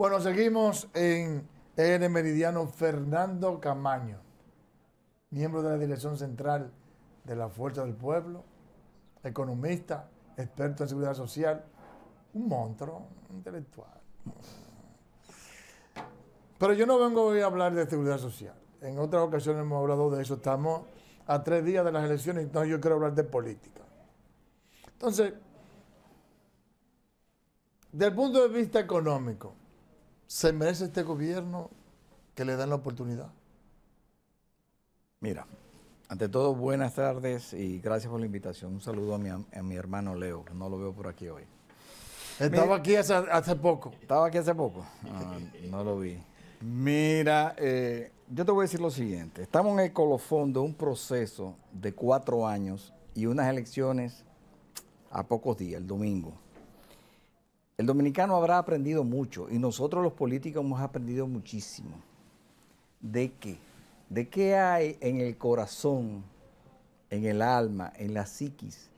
Bueno, seguimos en EN Meridiano Fernando Camaño, miembro de la Dirección Central de la Fuerza del Pueblo, economista, experto en seguridad social, un monstruo intelectual. Pero yo no vengo hoy a hablar de seguridad social. En otras ocasiones hemos hablado de eso. Estamos a tres días de las elecciones, entonces yo quiero hablar de política. Entonces, del punto de vista económico, se merece este gobierno que le dan la oportunidad. Mira, ante todo, buenas tardes y gracias por la invitación. Un saludo a mi, hermano Leo, que no lo veo por aquí hoy. Estaba aquí hace, poco. Estaba aquí hace poco. Ah, no lo vi. Mira, eh, yo te voy a decir lo siguiente. Estamos en el colofón de un proceso de cuatro años y unas elecciones a pocos días, el domingo. El dominicano habrá aprendido mucho y nosotros los políticos hemos aprendido muchísimo. ¿De qué? ¿De qué hay en el corazón, en el alma, en la psiquis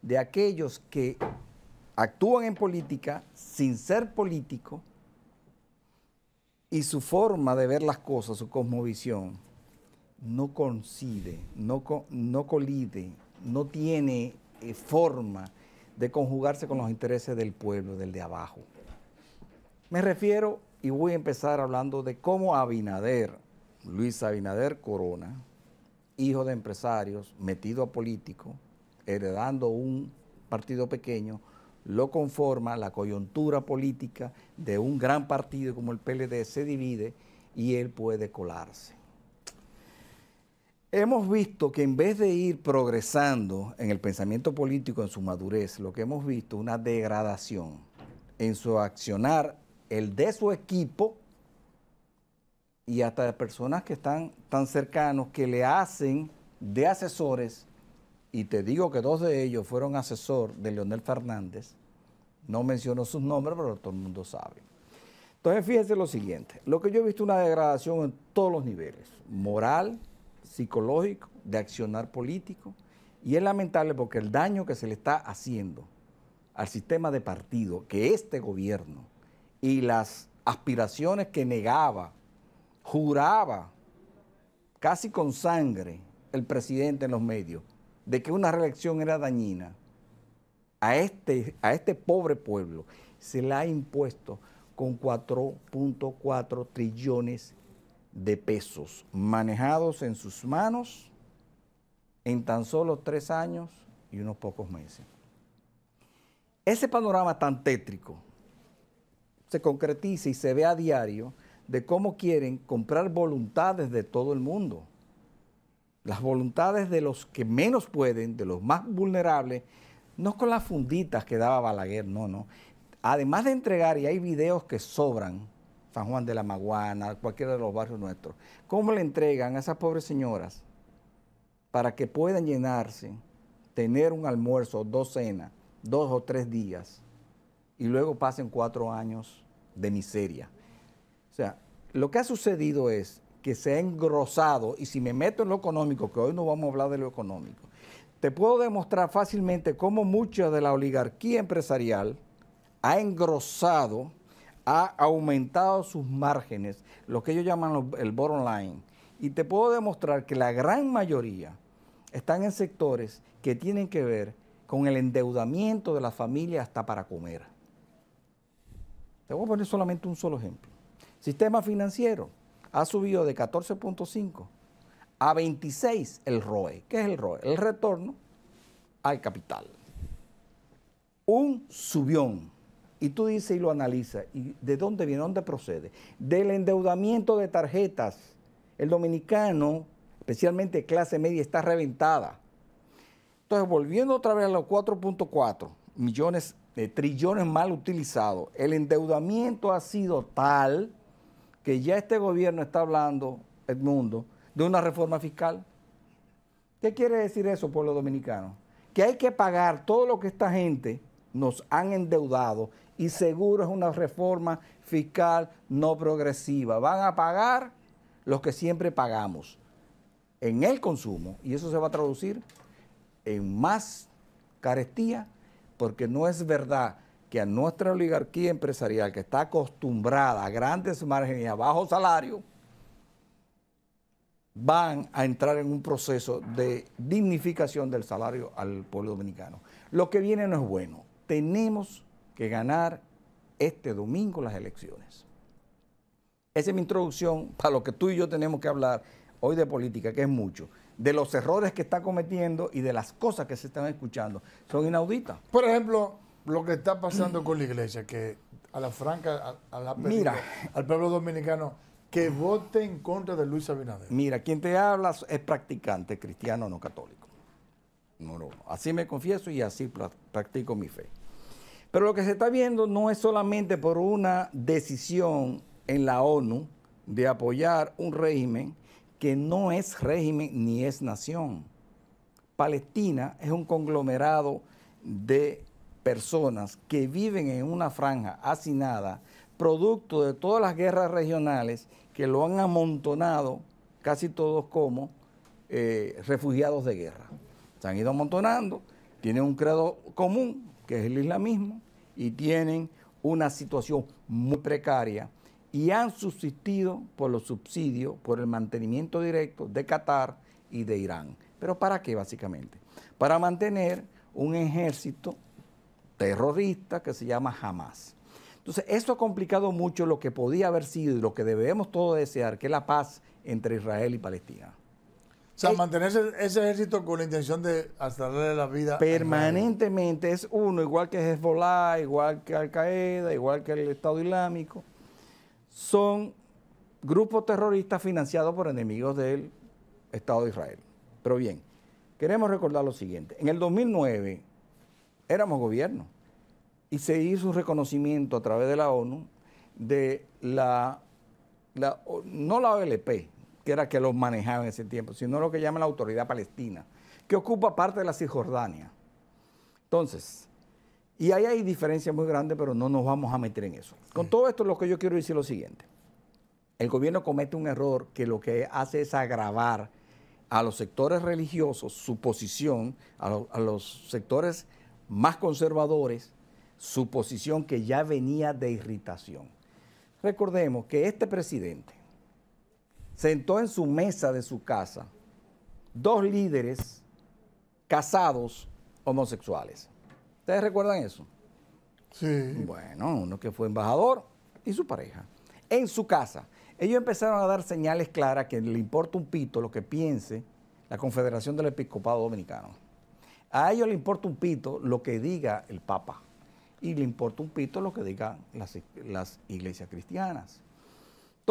de aquellos que actúan en política sin ser político y su forma de ver las cosas, su cosmovisión, no coincide, no, no colide, no tiene eh, forma de conjugarse con los intereses del pueblo, del de abajo. Me refiero, y voy a empezar hablando de cómo Abinader, Luis Abinader Corona, hijo de empresarios, metido a político, heredando un partido pequeño, lo conforma la coyuntura política de un gran partido como el PLD, se divide y él puede colarse hemos visto que en vez de ir progresando en el pensamiento político, en su madurez, lo que hemos visto es una degradación en su accionar, el de su equipo y hasta de personas que están tan cercanos, que le hacen de asesores, y te digo que dos de ellos fueron asesor de Leonel Fernández, no menciono sus nombres, pero todo el mundo sabe. Entonces fíjense lo siguiente, lo que yo he visto es una degradación en todos los niveles, moral, psicológico, de accionar político, y es lamentable porque el daño que se le está haciendo al sistema de partido que este gobierno y las aspiraciones que negaba, juraba casi con sangre el presidente en los medios, de que una reelección era dañina, a este, a este pobre pueblo se le ha impuesto con 4.4 trillones de pesos manejados en sus manos en tan solo tres años y unos pocos meses. Ese panorama tan tétrico se concretiza y se ve a diario de cómo quieren comprar voluntades de todo el mundo. Las voluntades de los que menos pueden, de los más vulnerables, no con las funditas que daba Balaguer, no, no. Además de entregar, y hay videos que sobran, San Juan de la Maguana, cualquiera de los barrios nuestros. ¿Cómo le entregan a esas pobres señoras para que puedan llenarse, tener un almuerzo, dos cenas, dos o tres días, y luego pasen cuatro años de miseria? O sea, lo que ha sucedido es que se ha engrosado, y si me meto en lo económico, que hoy no vamos a hablar de lo económico, te puedo demostrar fácilmente cómo mucha de la oligarquía empresarial ha engrosado ha aumentado sus márgenes, lo que ellos llaman el bottom line. Y te puedo demostrar que la gran mayoría están en sectores que tienen que ver con el endeudamiento de la familia hasta para comer. Te voy a poner solamente un solo ejemplo. Sistema financiero ha subido de 14.5 a 26 el ROE. ¿Qué es el ROE? El retorno al capital. Un subión y tú dices y lo analizas, y ¿de dónde viene? ¿Dónde procede? Del endeudamiento de tarjetas. El dominicano, especialmente clase media, está reventada. Entonces, volviendo otra vez a los 4.4 millones, de eh, trillones mal utilizados, el endeudamiento ha sido tal que ya este gobierno está hablando, Edmundo, de una reforma fiscal. ¿Qué quiere decir eso, pueblo dominicano? Que hay que pagar todo lo que esta gente nos han endeudado y seguro es una reforma fiscal no progresiva. Van a pagar los que siempre pagamos en el consumo y eso se va a traducir en más carestía porque no es verdad que a nuestra oligarquía empresarial que está acostumbrada a grandes márgenes y a bajo salario, van a entrar en un proceso de dignificación del salario al pueblo dominicano. Lo que viene no es bueno. Tenemos que ganar este domingo las elecciones. Esa es mi introducción para lo que tú y yo tenemos que hablar hoy de política, que es mucho de los errores que está cometiendo y de las cosas que se están escuchando. Son inauditas. Por ejemplo, lo que está pasando con la iglesia, que a la franca, a, la al pueblo dominicano, que vote en contra de Luis Abinader. Mira, quien te habla es practicante, cristiano, no católico. No, no, así me confieso y así practico mi fe. Pero lo que se está viendo no es solamente por una decisión en la ONU de apoyar un régimen que no es régimen ni es nación. Palestina es un conglomerado de personas que viven en una franja hacinada, producto de todas las guerras regionales que lo han amontonado casi todos como eh, refugiados de guerra. Se han ido amontonando, tienen un credo común, que es el islamismo, y tienen una situación muy precaria y han subsistido por los subsidios, por el mantenimiento directo de Qatar y de Irán. ¿Pero para qué básicamente? Para mantener un ejército terrorista que se llama Hamas. Entonces, eso ha complicado mucho lo que podía haber sido y lo que debemos todos desear, que es la paz entre Israel y Palestina sea, eh, mantenerse ese ejército con la intención de hasta darle la vida. Permanentemente es uno, igual que Hezbollah, igual que Al Qaeda, igual que el Estado Islámico. Son grupos terroristas financiados por enemigos del Estado de Israel. Pero bien, queremos recordar lo siguiente. En el 2009 éramos gobierno y se hizo un reconocimiento a través de la ONU de la no la OLP, que era que los manejaba en ese tiempo, sino lo que llama la autoridad palestina, que ocupa parte de la Cisjordania. Entonces, y ahí hay diferencia muy grande, pero no nos vamos a meter en eso. Con todo esto lo que yo quiero decir es lo siguiente. El gobierno comete un error que lo que hace es agravar a los sectores religiosos su posición, a los sectores más conservadores, su posición que ya venía de irritación. Recordemos que este presidente sentó en su mesa de su casa dos líderes casados homosexuales. ¿Ustedes recuerdan eso? Sí. Bueno, uno que fue embajador y su pareja. En su casa. Ellos empezaron a dar señales claras que le importa un pito lo que piense la Confederación del Episcopado Dominicano. A ellos le importa un pito lo que diga el Papa y le importa un pito lo que digan las, las iglesias cristianas.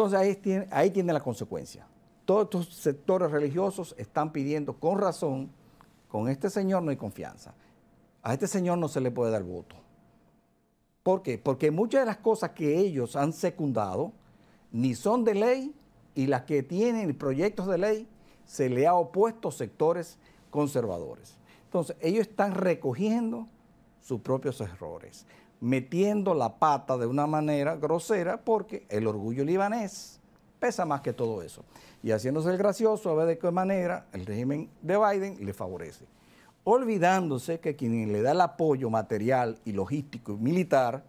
Entonces ahí tiene, ahí tiene la consecuencia. Todos estos sectores religiosos están pidiendo con razón, con este señor no hay confianza. A este señor no se le puede dar voto. ¿Por qué? Porque muchas de las cosas que ellos han secundado ni son de ley y las que tienen proyectos de ley se le ha opuesto sectores conservadores. Entonces, ellos están recogiendo sus propios errores metiendo la pata de una manera grosera porque el orgullo libanés pesa más que todo eso. Y haciéndose el gracioso a ver de qué manera el régimen de Biden le favorece. Olvidándose que quien le da el apoyo material y logístico y militar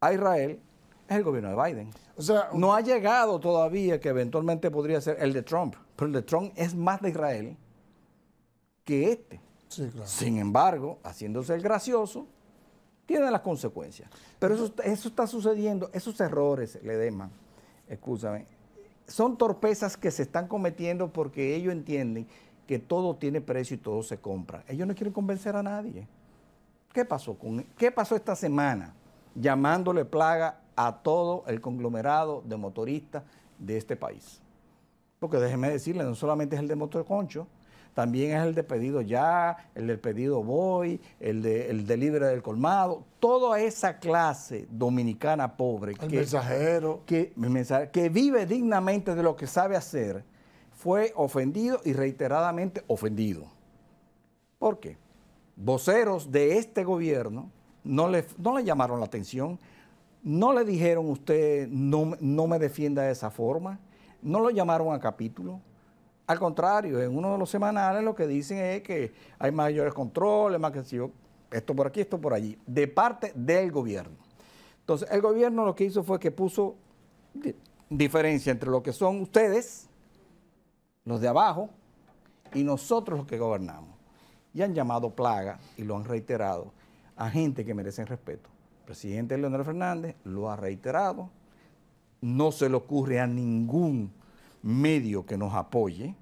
a Israel es el gobierno de Biden. O sea, no ha llegado todavía que eventualmente podría ser el de Trump, pero el de Trump es más de Israel que este. Sin embargo, haciéndose el gracioso, tiene las consecuencias. Pero eso, está sucediendo, esos errores, Ledema, escúchame, son torpezas que se están cometiendo porque ellos entienden que todo tiene precio y todo se compra. Ellos no quieren convencer a nadie. ¿Qué pasó, con, qué pasó esta semana llamándole plaga a todo el conglomerado de motoristas de este país? Porque déjeme decirle, no solamente es el de motor concho, también es el de pedido ya, el del pedido voy, el de, el libre del colmado, toda esa clase dominicana pobre. que, Que, vive dignamente de lo que sabe hacer, fue ofendido y reiteradamente ofendido. ¿Por qué? Voceros de este gobierno no le, no le llamaron la atención, no le dijeron usted no, no me defienda de esa forma, no lo llamaron a capítulo, al contrario, en uno de los semanales lo que dicen es que hay mayores controles, más que si esto por aquí, esto por allí, de parte del gobierno. Entonces, el gobierno lo que hizo fue que puso diferencia entre lo que son ustedes, los de abajo, y nosotros los que gobernamos. Y han llamado plaga, y lo han reiterado, a gente que merecen respeto. El presidente Leonel Fernández lo ha reiterado, no se le ocurre a ningún medio que nos apoye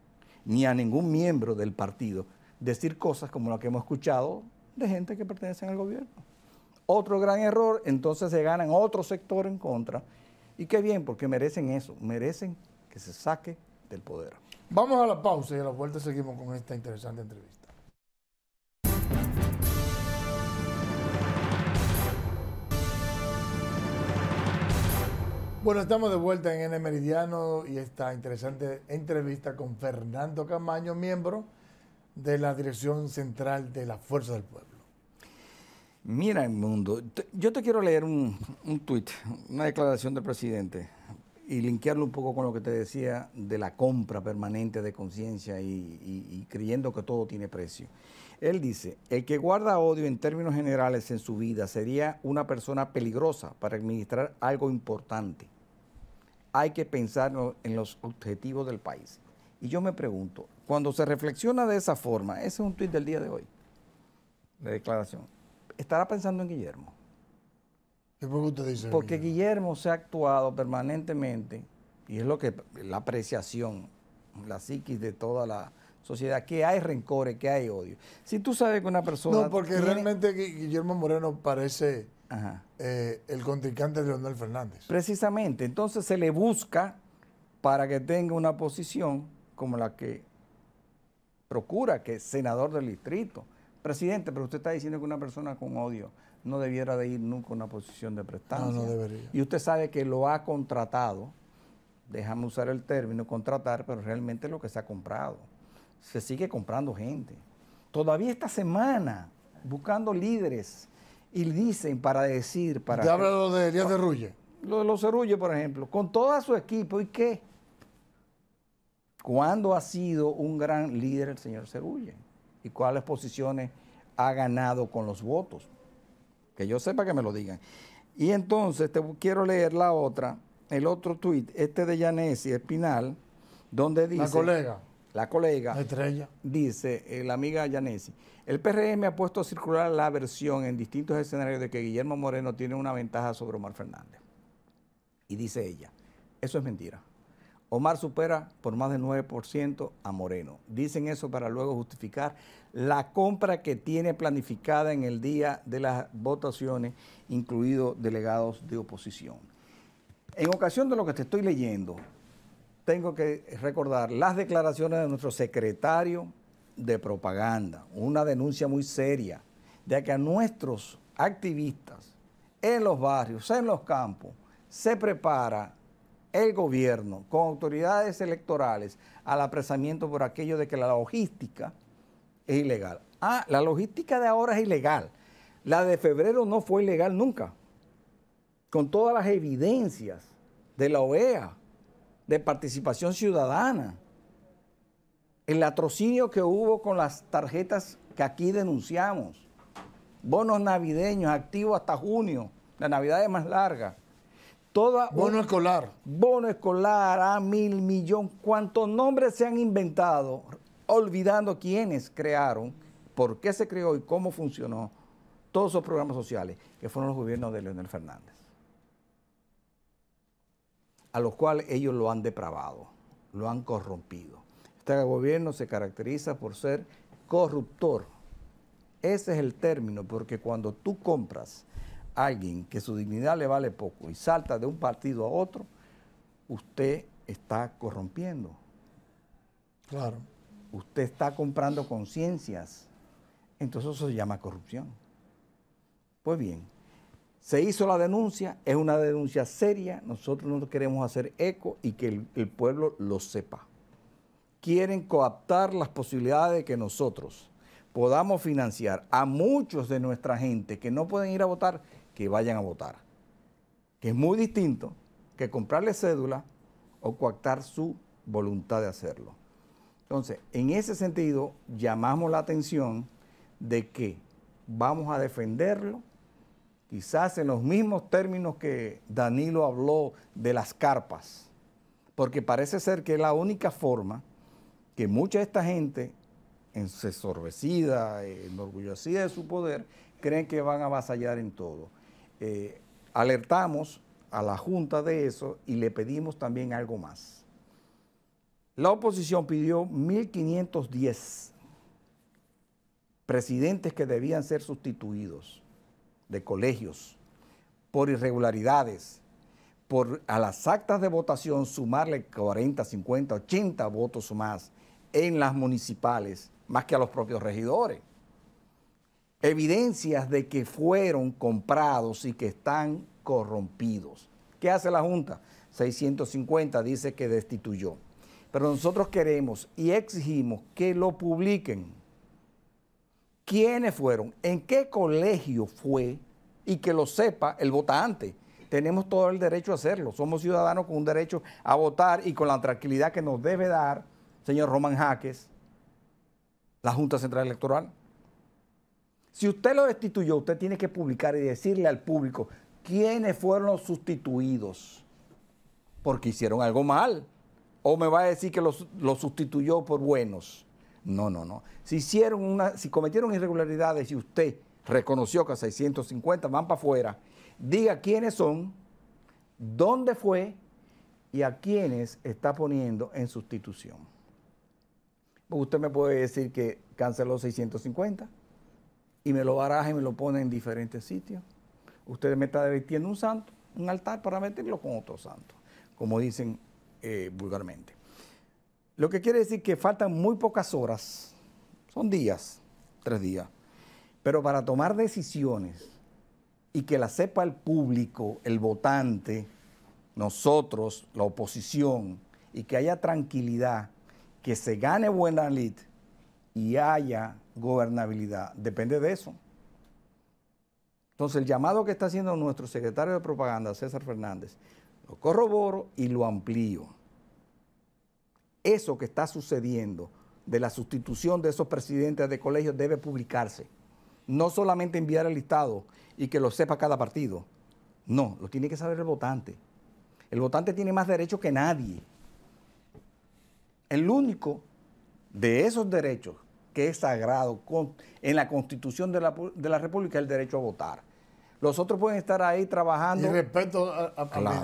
ni a ningún miembro del partido decir cosas como las que hemos escuchado de gente que pertenece al gobierno. Otro gran error, entonces se ganan otro sector en contra. Y qué bien, porque merecen eso, merecen que se saque del poder. Vamos a la pausa y a la vuelta seguimos con esta interesante entrevista. Bueno, estamos de vuelta en N Meridiano y esta interesante entrevista con Fernando Camaño, miembro de la Dirección Central de la Fuerza del Pueblo. Mira, el mundo, yo te quiero leer un, un tuit, una declaración del presidente, y linkearlo un poco con lo que te decía de la compra permanente de conciencia y creyendo que todo tiene precio. Él dice, el que guarda odio en términos generales en su vida sería una persona peligrosa para administrar algo importante. Hay que pensar en los objetivos del país. Y yo me pregunto, cuando se reflexiona de esa forma, ese es un tuit del día de hoy, de declaración, ¿estará pensando en Guillermo? ¿Qué pregunta dice? Porque Guillermo? Guillermo se ha actuado permanentemente, y es lo que la apreciación, la psiquis de toda la sociedad, que hay rencores, que hay odio. Si tú sabes que una persona... No, porque realmente Guillermo Moreno parece eh, el contrincante de Leonel Fernández. Precisamente, entonces se le busca para que tenga una posición como la que procura, que es senador del distrito. Presidente, pero usted está diciendo que una persona con odio no debiera de ir nunca a una posición de prestancia. No, no debería. Y usted sabe que lo ha contratado, déjame usar el término contratar, pero realmente es lo que se ha comprado se sigue comprando gente. Todavía esta semana, buscando líderes, y dicen para decir, para... habla lo de Díaz de Lo de los Cerulle, por ejemplo, con todo su equipo, ¿y qué? ¿Cuándo ha sido un gran líder el señor Cerulle? ¿Y cuáles posiciones ha ganado con los votos? Que yo sepa que me lo digan. Y entonces te quiero leer la otra, el otro tuit, este de Yanesi Espinal, donde dice... La colega la colega, dice eh, la amiga Yanesi, el PRM ha puesto a circular la versión en distintos escenarios de que Guillermo Moreno tiene una ventaja sobre Omar Fernández. Y dice ella, eso es mentira. Omar supera por más del 9% a Moreno. Dicen eso para luego justificar la compra que tiene planificada en el día de las votaciones, incluidos delegados de oposición. En ocasión de lo que te estoy leyendo, tengo que recordar las declaraciones de nuestro secretario de propaganda, una denuncia muy seria de que a nuestros activistas en los barrios, en los campos, se prepara el gobierno con autoridades electorales al apresamiento por aquello de que la logística es ilegal. Ah, la logística de ahora es ilegal. La de febrero no fue ilegal nunca. Con todas las evidencias de la OEA, de participación ciudadana, el latrocinio que hubo con las tarjetas que aquí denunciamos, bonos navideños activos hasta junio, la Navidad es más larga. bono escolar. Bono escolar, a mil, millón, cuántos nombres se han inventado, olvidando quiénes crearon, por qué se creó y cómo funcionó todos esos programas sociales que fueron los gobiernos de Leonel Fernández a los cuales ellos lo han depravado, lo han corrompido. Este gobierno se caracteriza por ser corruptor. Ese es el término, porque cuando tú compras a alguien que su dignidad le vale poco y salta de un partido a otro, usted está corrompiendo. Claro. Usted está comprando conciencias. Entonces eso se llama corrupción. Pues bien, se hizo la denuncia, es una denuncia seria, nosotros no queremos hacer eco y que el, pueblo lo sepa. Quieren coaptar las posibilidades de que nosotros podamos financiar a muchos de nuestra gente que no pueden ir a votar, que vayan a votar. Que es muy distinto que comprarle cédula o coactar su voluntad de hacerlo. Entonces, en ese sentido, llamamos la atención de que vamos a defenderlo quizás en los mismos términos que Danilo habló de las carpas, porque parece ser que es la única forma que mucha de esta gente, ensorbecida, enorgullecida de su poder, creen que van a avasallar en todo. Eh, alertamos a la Junta de eso y le pedimos también algo más. La oposición pidió 1.510 presidentes que debían ser sustituidos de colegios, por irregularidades, por a las actas de votación sumarle 40, 50, 80 votos más en las municipales, más que a los propios regidores. Evidencias de que fueron comprados y que están corrompidos. ¿Qué hace la Junta? 650 dice que destituyó. Pero nosotros queremos y exigimos que lo publiquen quiénes fueron, en qué colegio fue y que lo sepa el votante. Tenemos todo el derecho a hacerlo. Somos ciudadanos con un derecho a votar y con la tranquilidad que nos debe dar, señor Román Jaques, la Junta Central Electoral. Si usted lo destituyó, usted tiene que publicar y decirle al público quiénes fueron los sustituidos, porque hicieron algo mal. O me va a decir que los, los sustituyó por buenos. No, no, no. Si hicieron una, si cometieron irregularidades y usted reconoció que a 650 van para afuera, diga quiénes son, dónde fue y a quiénes está poniendo en sustitución. Usted me puede decir que canceló 650 y me lo baraja y me lo pone en diferentes sitios. Usted me está divirtiendo un santo, un altar para meterlo con otro santo, como dicen eh, vulgarmente. Lo que quiere decir que faltan muy pocas horas, son días, tres días, pero para tomar decisiones y que la sepa el público, el votante, nosotros, la oposición, y que haya tranquilidad, que se gane buena lid y haya gobernabilidad, depende de eso. Entonces el llamado que está haciendo nuestro secretario de propaganda, César Fernández, lo corroboro y lo amplío eso que está sucediendo de la sustitución de esos presidentes de colegios debe publicarse. No solamente enviar el listado y que lo sepa cada partido. No, lo tiene que saber el votante. El votante tiene más derechos que nadie. El único de esos derechos que es sagrado en la Constitución de la, República es el derecho a votar. Los otros pueden estar ahí trabajando. Y respeto a, a,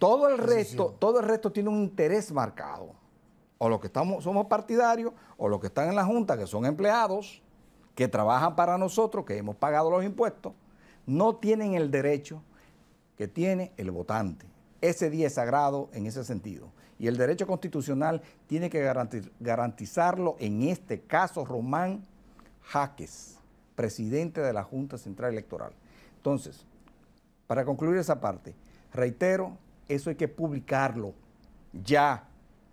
Todo el resto, todo el resto tiene un interés marcado o los que estamos, somos partidarios, o los que están en la Junta, que son empleados, que trabajan para nosotros, que hemos pagado los impuestos, no tienen el derecho que tiene el votante. Ese día es sagrado en ese sentido. Y el derecho constitucional tiene que garantizarlo en este caso Román Jaques, presidente de la Junta Central Electoral. Entonces, para concluir esa parte, reitero, eso hay que publicarlo ya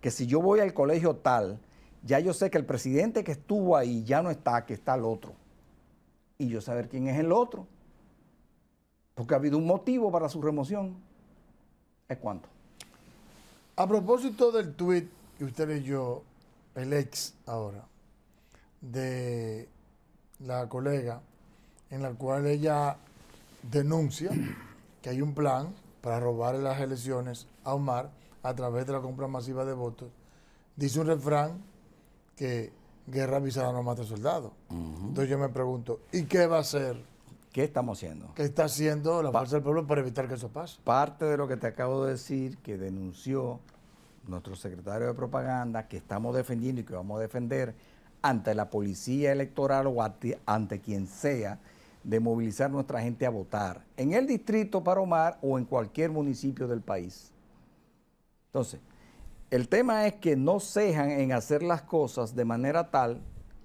que si yo voy al colegio tal, ya yo sé que el presidente que estuvo ahí ya no está, que está el otro. Y yo saber quién es el otro. Porque ha habido un motivo para su remoción. ¿Es cuánto? A propósito del tuit que usted yo el ex ahora, de la colega, en la cual ella denuncia que hay un plan para robar las elecciones a Omar a través de la compra masiva de votos, dice un refrán que guerra avisada no mata soldados. Entonces yo me pregunto, ¿y qué va a hacer? ¿Qué estamos haciendo? ¿Qué está haciendo la del Pueblo para evitar que eso pase? Parte de lo que te acabo de decir, que denunció nuestro secretario de propaganda, que estamos defendiendo y que vamos a defender ante la policía electoral o ante, quien sea, de movilizar nuestra gente a votar en el distrito Paromar o en cualquier municipio del país. Entonces, el tema es que no cejan en hacer las cosas de manera tal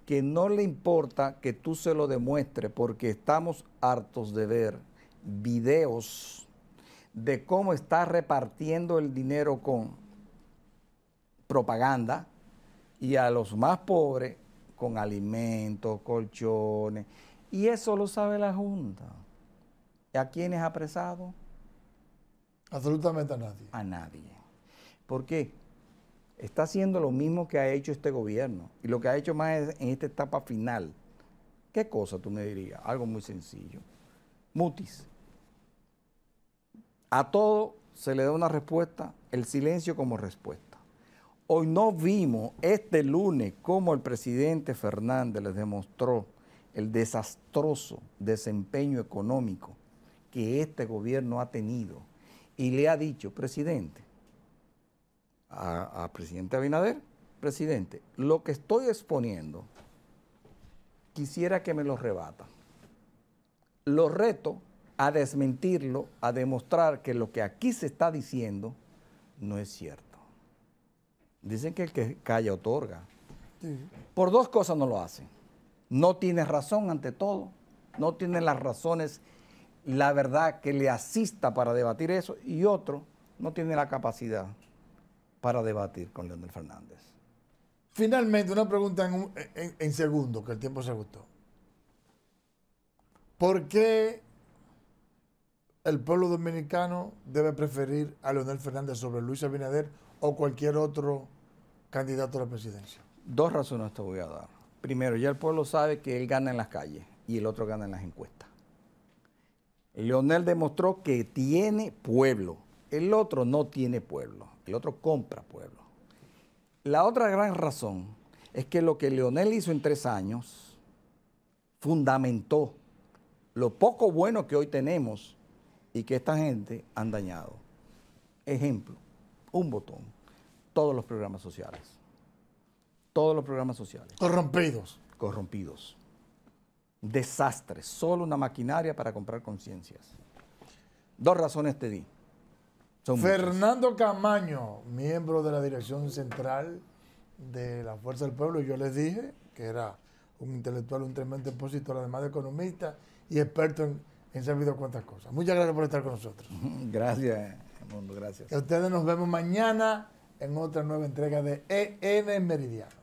que no le importa que tú se lo demuestres, porque estamos hartos de ver videos de cómo está repartiendo el dinero con propaganda y a los más pobres con alimentos, colchones. Y eso lo sabe la Junta. ¿A quién es apresado? Absolutamente a nadie. A nadie. ¿Por qué? Está haciendo lo mismo que ha hecho este gobierno y lo que ha hecho más en esta etapa final. ¿Qué cosa tú me dirías? Algo muy sencillo. Mutis. A todo se le da una respuesta, el silencio como respuesta. Hoy no vimos este lunes cómo el presidente Fernández les demostró el desastroso desempeño económico que este gobierno ha tenido y le ha dicho, presidente, a, presidente Abinader, presidente, lo que estoy exponiendo, quisiera que me lo rebata. Lo reto a desmentirlo, a demostrar que lo que aquí se está diciendo no es cierto. Dicen que el que calla otorga. Por dos cosas no lo hacen. No tiene razón ante todo, no tiene las razones, la verdad que le asista para debatir eso, y otro, no tiene la capacidad para debatir con Leonel Fernández. Finalmente, una pregunta en, segundo, que el tiempo se agotó. ¿Por qué el pueblo dominicano debe preferir a Leonel Fernández sobre Luis Abinader o cualquier otro candidato a la presidencia? Dos razones te voy a dar. Primero, ya el pueblo sabe que él gana en las calles y el otro gana en las encuestas. Leonel demostró que tiene pueblo el otro no tiene pueblo, el otro compra pueblo. La otra gran razón es que lo que Leonel hizo en tres años fundamentó lo poco bueno que hoy tenemos y que esta gente han dañado. Ejemplo, un botón, todos los programas sociales. Todos los programas sociales. Corrompidos. Corrompidos. Desastre, solo una maquinaria para comprar conciencias. Dos razones te di. Fernando Camaño, miembro de la Dirección Central de la Fuerza del Pueblo, yo les dije que era un intelectual, un tremendo expositor, además de economista y experto en, en sabido cuantas cosas. Muchas gracias por estar con nosotros. Gracias, mundo, gracias. ustedes nos vemos mañana en otra nueva entrega de EN Meridiano.